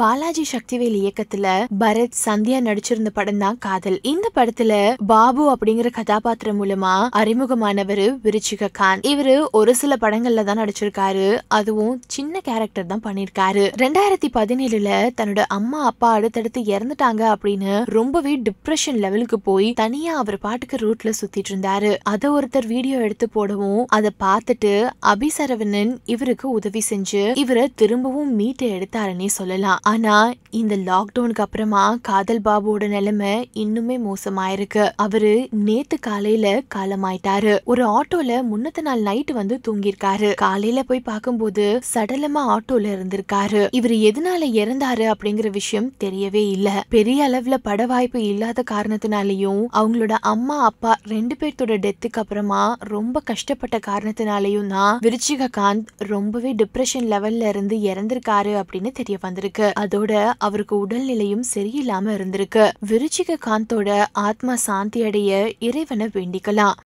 பாலாஜி சக்திவேல் இயக்கத்துல பரத் சந்தியா நடிச்சிருந்த படம் தான் காதல் இந்த படத்துல பாபு அப்படிங்கிற கதாபாத்திரம் மூலமா அறிமுகமானவர் விருச்சிக கான் இவரு ஒரு சில படங்கள்ல தான் நடிச்சிருக்காரு அதுவும் சின்ன கேரக்டர் தான் பண்ணிருக்காரு ரெண்டாயிரத்தி பதினேழுல தன்னோட அம்மா அப்பா அடுத்தடுத்து இறந்துட்டாங்க அப்படின்னு ரொம்பவே டிப்ரெஷன் லெவலுக்கு போய் தனியா அவர் பாட்டுக்கு ரூட்ல சுத்திட்டு இருந்தாரு அத ஒருத்தர் வீடியோ எடுத்து போடவும் அதை பார்த்துட்டு அபிசரவணன் இவருக்கு உதவி செஞ்சு இவரை திரும்பவும் மீட்டு எடுத்தாருன்னே சொல்லலாம் ஆனால் இந்த லாக்டவுனுக்கு அப்புறமா காதல் பாபுவோட நிலைமை இன்னுமே மோசமாயிருக்கு அவரு நேத்து காலையில காலமாயிட்டாரு ஒரு ஆட்டோல முன்னத்த நாள் நைட் வந்து தூங்கிருக்காரு காலையில போய் பார்க்கும்போது சடலமா ஆட்டோல இருந்திருக்காரு இவர் எதனால இறந்தாரு அப்படிங்கிற விஷயம் தெரியவே இல்ல பெரிய அளவுல பட வாய்ப்பு இல்லாத காரணத்தினாலையும் அவங்களோட அம்மா அப்பா ரெண்டு பேர்த்தோட டெத்துக்கு அப்புறமா ரொம்ப கஷ்டப்பட்ட காரணத்தினாலையும் தான் விருச்சிகாந்த் ரொம்பவே டிப்ரெஷன் லெவல்ல இருந்து இறந்திருக்காரு அப்படின்னு தெரிய வந்திருக்கு அதோட அவருக்கு உடல்நிலையும் சரியில்லாம இருந்திருக்கு விருச்சிக காந்தோட ஆத்மா சாந்தி அடைய இறைவனை வேண்டிக்கலாம்